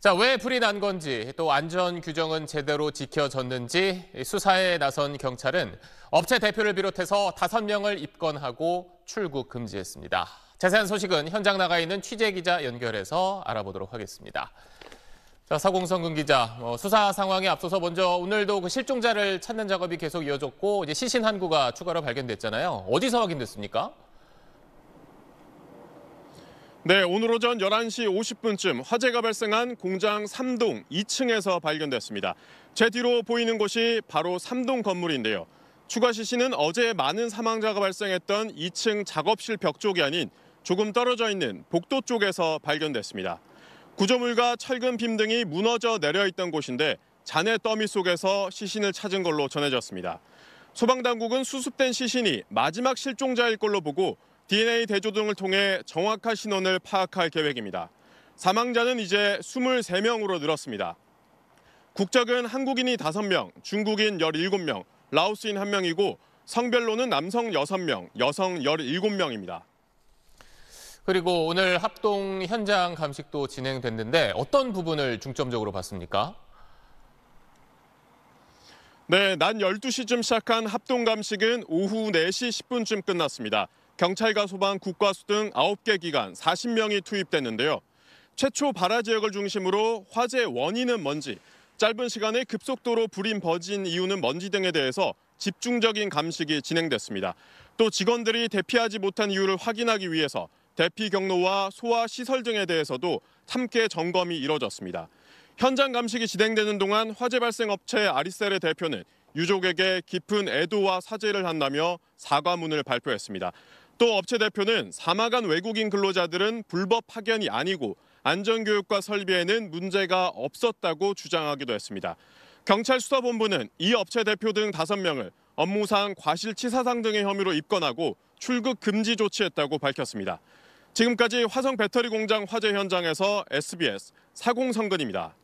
자, 왜 불이 난 건지 또 안전 규정은 제대로 지켜졌는지 수사에 나선 경찰은 업체 대표를 비롯해서 다섯 명을 입건하고 출국 금지했습니다. 자세한 소식은 현장 나가 있는 취재 기자 연결해서 알아보도록 하겠습니다. 자, 서공성근 기자, 어, 수사 상황에 앞서서 먼저 오늘도 그 실종자를 찾는 작업이 계속 이어졌고 이제 시신 한 구가 추가로 발견됐잖아요. 어디서 확인됐습니까? 네, 오늘 오전 11시 50분쯤 화재가 발생한 공장 3동 2층에서 발견됐습니다. 제 뒤로 보이는 곳이 바로 3동 건물인데요. 추가 시신은 어제 많은 사망자가 발생했던 2층 작업실 벽 쪽이 아닌 조금 떨어져 있는 복도 쪽에서 발견됐습니다. 구조물과 철근 빔 등이 무너져 내려 있던 곳인데 잔해 더미 속에서 시신을 찾은 걸로 전해졌습니다. 소방당국은 수습된 시신이 마지막 실종자일 걸로 보고 DNA 대조 등을 통해 정확한 신원을 파악할 계획입니다. 사망자는 이제 23명으로 늘었습니다. 국적은 한국인이 5명, 중국인 17명, 라오스인 1명이고 성별로는 남성 6명, 여성 17명입니다. 그리고 오늘 합동 현장 감식도 진행됐는데 어떤 부분을 중점적으로 봤습니까? 네, 낮 12시쯤 시작한 합동 감식은 오후 4시 10분쯤 끝났습니다. 경찰과 소방, 국과수 등 9개 기관 40명이 투입됐는데요. 최초 발화 지역을 중심으로 화재 원인은 뭔지, 짧은 시간에 급속도로 불이 버진 이유는 뭔지 등에 대해서 집중적인 감식이 진행됐습니다. 또 직원들이 대피하지 못한 이유를 확인하기 위해서 대피 경로와 소화 시설 등에 대해서도 함께 점검이 이뤄졌습니다. 현장 감식이 진행되는 동안 화재 발생 업체 아리셀의 대표는 유족에게 깊은 애도와 사죄를 한다며 사과문을 발표했습니다. 또 업체 대표는 사마간 외국인 근로자들은 불법 파견이 아니고 안전교육과 설비에는 문제가 없었다고 주장하기도 했습니다. 경찰 수사본부는 이 업체 대표 등 5명을 업무상 과실치사상 등의 혐의로 입건하고 출국 금지 조치했다고 밝혔습니다. 지금까지 화성 배터리 공장 화재 현장에서 SBS 사공성근입니다.